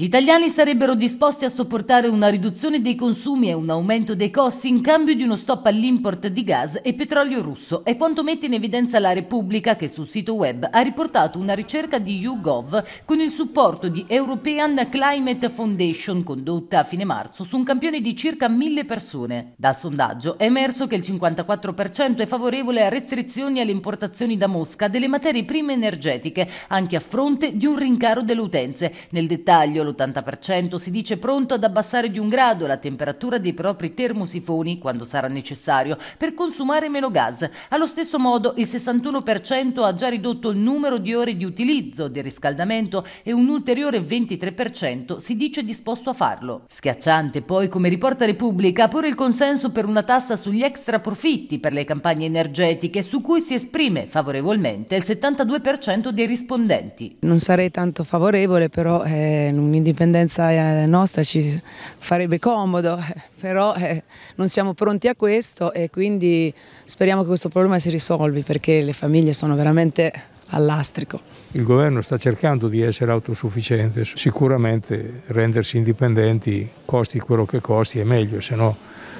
Gli italiani sarebbero disposti a sopportare una riduzione dei consumi e un aumento dei costi in cambio di uno stop all'import di gas e petrolio russo, è quanto mette in evidenza la Repubblica che sul sito web ha riportato una ricerca di YouGov con il supporto di European Climate Foundation condotta a fine marzo su un campione di circa mille persone. Dal sondaggio è emerso che il 54% è favorevole a restrizioni alle importazioni da Mosca delle materie prime energetiche, anche a fronte di un rincaro delle utenze. Nel dettaglio all'80%, si dice pronto ad abbassare di un grado la temperatura dei propri termosifoni quando sarà necessario per consumare meno gas. Allo stesso modo il 61% ha già ridotto il numero di ore di utilizzo del riscaldamento e un ulteriore 23% si dice disposto a farlo. Schiacciante poi, come riporta Repubblica, pure il consenso per una tassa sugli extra profitti per le campagne energetiche su cui si esprime favorevolmente il 72% dei rispondenti. Non sarei tanto favorevole, però eh, non un'indipendenza eh, nostra ci farebbe comodo, eh, però eh, non siamo pronti a questo e quindi speriamo che questo problema si risolvi perché le famiglie sono veramente all'astrico. Il governo sta cercando di essere autosufficiente, sicuramente rendersi indipendenti costi quello che costi è meglio, se no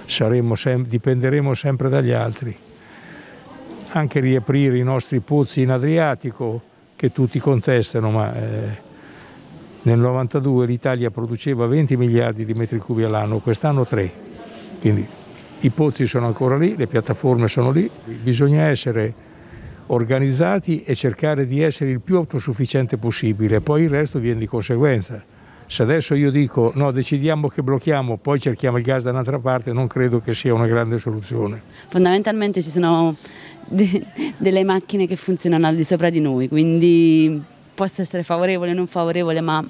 sem dipenderemo sempre dagli altri. Anche riaprire i nostri pozzi in Adriatico che tutti contestano, ma... Eh, nel 92 l'Italia produceva 20 miliardi di metri cubi all'anno, quest'anno 3. Quindi i pozzi sono ancora lì, le piattaforme sono lì, bisogna essere organizzati e cercare di essere il più autosufficiente possibile, poi il resto viene di conseguenza. Se adesso io dico no, decidiamo che blocchiamo, poi cerchiamo il gas da un'altra parte, non credo che sia una grande soluzione. Fondamentalmente ci sono de delle macchine che funzionano al di sopra di noi, quindi possa essere favorevole o non favorevole, ma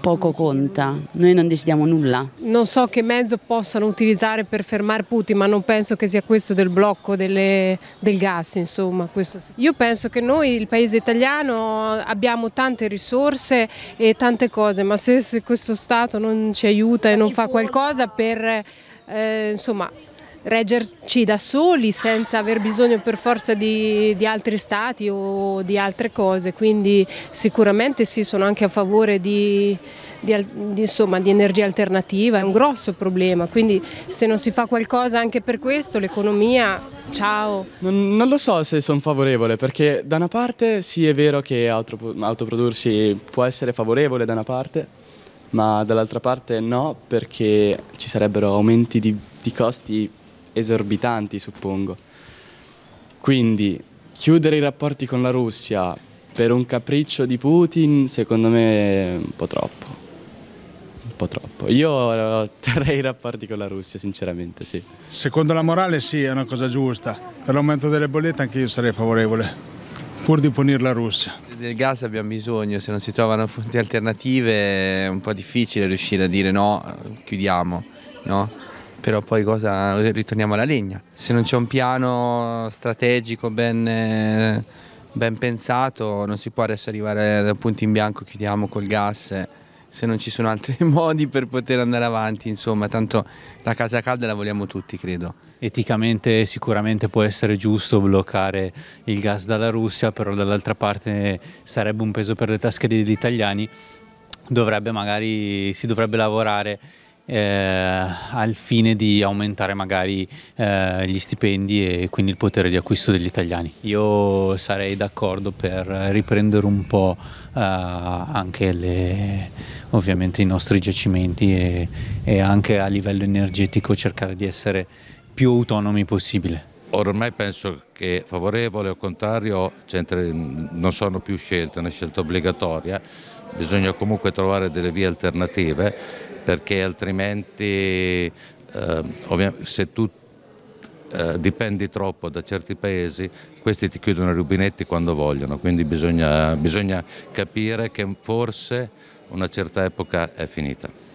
poco conta, noi non decidiamo nulla. Non so che mezzo possano utilizzare per fermare Putin, ma non penso che sia questo del blocco delle, del gas, insomma. Questo. Io penso che noi, il paese italiano, abbiamo tante risorse e tante cose, ma se, se questo Stato non ci aiuta e non fa qualcosa per... Eh, insomma, reggerci da soli senza aver bisogno per forza di, di, altri stati o di altre cose, quindi sicuramente sì, sono anche a favore di, di, di, insomma, di energia alternativa, è un grosso problema, quindi se non si fa qualcosa anche per questo l'economia... Ciao. Non, non, lo so se sono favorevole perché da una parte sì è vero che autoprodursi può essere favorevole da una parte, ma dall'altra parte no perché ci sarebbero aumenti di, di costi esorbitanti, suppongo. Quindi chiudere i rapporti con la Russia per un capriccio di Putin, secondo me è un po' troppo. Un po' troppo. Io eh, terrei i rapporti con la Russia, sinceramente, sì. Secondo la morale sì, è una cosa giusta. Per l'aumento delle bollette anche io sarei favorevole, pur di punire la Russia. Del gas abbiamo bisogno, se non si trovano fonti alternative è un po' difficile riuscire a dire no, chiudiamo, no? però poi cosa, ritorniamo alla legna. Se non c'è un piano strategico ben, ben, pensato non si può adesso arrivare da punto in bianco, chiudiamo col gas, se non ci sono altri modi per poter andare avanti, insomma, tanto la casa calda la vogliamo tutti, credo. Eticamente sicuramente può essere giusto bloccare il gas dalla Russia, però dall'altra parte sarebbe un peso per le tasche degli italiani, dovrebbe magari, si dovrebbe lavorare eh, al fine di aumentare magari eh, gli stipendi e quindi il potere di acquisto degli italiani. Io sarei d'accordo per riprendere un po' eh, anche le, ovviamente i nostri giacimenti e, e anche a livello energetico cercare di essere più autonomi possibile. Ormai penso che favorevole o contrario non sono più scelte, è una scelta obbligatoria, bisogna comunque trovare delle vie alternative perché altrimenti eh, se tu eh, dipendi troppo da certi paesi, questi ti chiudono i rubinetti quando vogliono, quindi bisogna, bisogna capire che forse una certa epoca è finita.